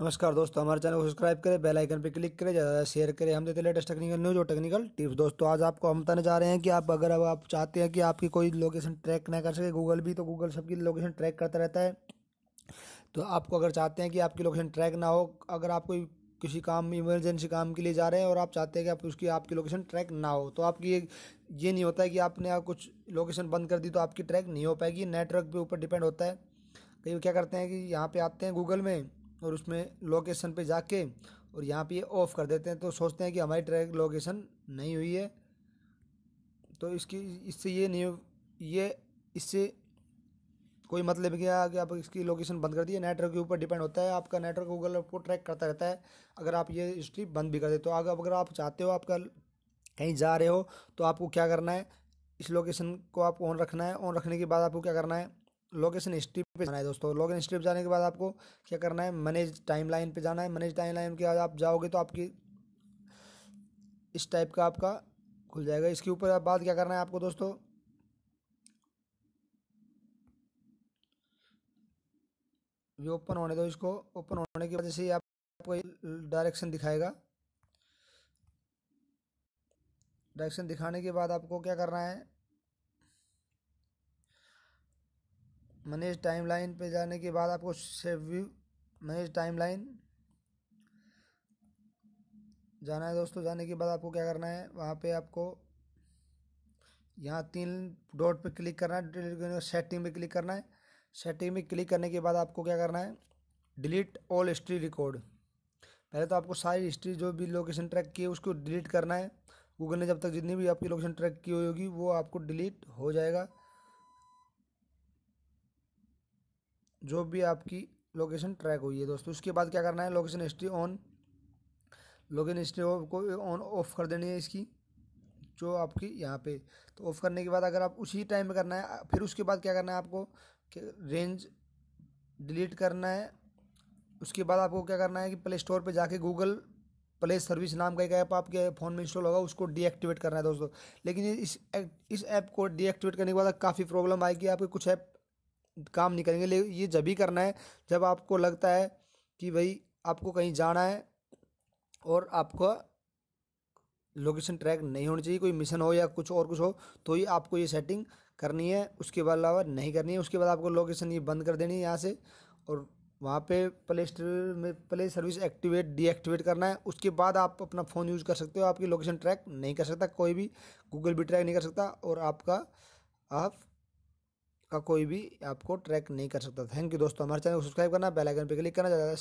नमस्कार दोस्तों हमारे चैनल को सब्सक्राइब करें बेल आइकन पर क्लिक करें ज़्यादा शेयर करें हम देते लेटेस्ट टेक्निकल न्यूज़ और टेक्निकल टिप्स दोस्तों आज आपको हम बताने जा रहे हैं कि आप अगर अब आप चाहते हैं कि आपकी कोई लोकेशन ट्रैक ना कर सके गूगल भी तो गूगल सबकी लोकेशन ट्रैक करता रहता है तो आपको अगर चाहते हैं कि आपकी लोकेशन ट्रैक ना हो अगर आप कोई किसी काम इमरजेंसी काम के लिए जा रहे हैं और आप चाहते हैं कि आप उसकी आपकी लोकेशन ट्रैक ना हो तो आपकी ये ये नहीं होता है कि आपने आप कुछ लोकेशन बंद कर दी तो आपकी ट्रैक नहीं हो पाएगी नेटवर्क के ऊपर डिपेंड होता है कई क्या करते हैं कि यहाँ पे आते हैं गूगल में और उसमें लोकेशन पे जाके और यहाँ पे ये ऑफ़ कर देते हैं तो सोचते हैं कि हमारी ट्रैक लोकेशन नहीं हुई है तो इसकी इससे ये नहीं ये इससे कोई मतलब क्या हाँ, कि आप इसकी लोकेशन बंद कर दिए नेटवर्क के ऊपर डिपेंड होता है आपका नेटवर्क गूगल आपको ट्रैक करता रहता है अगर आप ये हिस्ट्री बंद भी कर देते हो अगर अगर आप चाहते हो आपका कहीं जा रहे हो तो आपको क्या करना है इस लोकेशन को आपको ऑन रखना है ऑन रखने के बाद आपको क्या करना है लोकेशन हिस्ट्री पे जाना है दोस्तों लोकेशन हिस्ट्री पे जाने के बाद आपको क्या करना है मैनेज टाइम लाइन पे जाना है मैनेज टाइम लाइन के बाद आप जाओगे तो आपकी इस टाइप का आपका खुल जाएगा इसके ऊपर आप बात क्या करना है आपको दोस्तों ये ओपन होने दो इसको ओपन होने की वजह से आप, आपको डायरेक्शन दिखाएगा डायरेक्शन दिखाने के बाद आपको क्या करना है टाइम टाइमलाइन पे जाने के बाद आपको सेव व्यू टाइम टाइमलाइन जाना है दोस्तों जाने के बाद आपको क्या करना है वहाँ पे आपको यहाँ तीन डॉट पे क्लिक करना है सेटिंग में क्लिक करना है सेटिंग में क्लिक करने के बाद आपको क्या करना है डिलीट ऑल हिस्ट्री रिकॉर्ड पहले तो आपको सारी हिस्ट्री जो भी लोकेशन ट्रैक की है उसको डिलीट करना है गूगल ने जब तक जितनी भी आपकी लोकेशन ट्रैक की हुई होगी वो आपको डिलीट हो जाएगा जो भी आपकी लोकेशन ट्रैक हुई है दोस्तों उसके बाद क्या करना है location history on location history को ऑन ऑफ कर देनी है इसकी जो आपकी यहाँ पे तो ऑफ करने के बाद अगर आप उसी टाइम में करना है फिर उसके बाद क्या करना है आपको रेंज डिलीट करना है उसके बाद आपको क्या करना है कि प्ले स्टोर पर जाके गूगल प्ले सर्विस नाम का एक ऐप आपके फ़ोन में इंस्टॉल होगा उसको डीएक्टिवेट करना है दोस्तों लेकिन इस इस ऐप को डीएक्टिवेट करने के बाद काफ़ी प्रॉब्लम आएगी आपके कुछ ऐप काम नहीं करेंगे ले ये जब ही करना है जब आपको लगता है कि भाई आपको कहीं जाना है और आपका लोकेशन ट्रैक नहीं होनी चाहिए कोई मिशन हो या कुछ और कुछ हो तो ही आपको ये सेटिंग करनी है उसके बाद अलावा नहीं करनी है उसके बाद आपको लोकेशन ये बंद कर देनी है यहाँ से और वहाँ पे प्ले स्टोर में प्ले सर्विस एक्टिवेट डीएक्टिवेट करना है उसके बाद आप अपना फ़ोन यूज़ कर सकते हो आपकी लोकेशन ट्रैक नहीं कर सकता कोई भी गूगल भी ट्रैक नहीं कर सकता और आपका आप का कोई भी आपको ट्रैक नहीं कर सकता थैंक यू दोस्तों हमारे चैनल को सब्सक्राइब करना बेल आइकन पर क्लिक करना ज़्यादा